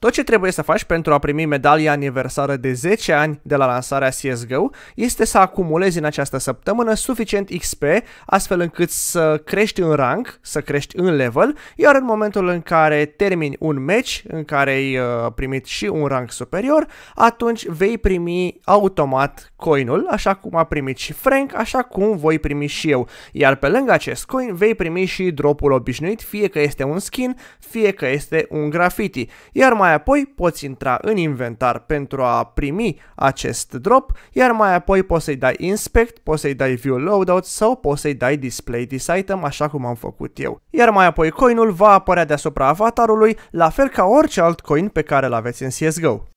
Tot ce trebuie să faci pentru a primi medalia aniversară de 10 ani de la lansarea CSGO este să acumulezi în această săptămână suficient XP astfel încât să crești în rank, să crești în level, iar în momentul în care termini un match în care ai uh, primit și un rank superior, atunci vei primi automat coinul, așa cum a primit și Frank, așa cum voi primi și eu. Iar pe lângă acest coin vei primi și dropul obișnuit, fie că este un skin, fie că este un graffiti. Iar mai mai apoi poți intra în inventar pentru a primi acest drop, iar mai apoi poți să-i dai Inspect, poți să-i dai View Loadout sau poți să-i dai Display This Item, așa cum am făcut eu. Iar mai apoi coinul va apărea deasupra avatarului, la fel ca orice alt coin pe care îl aveți în CSGO.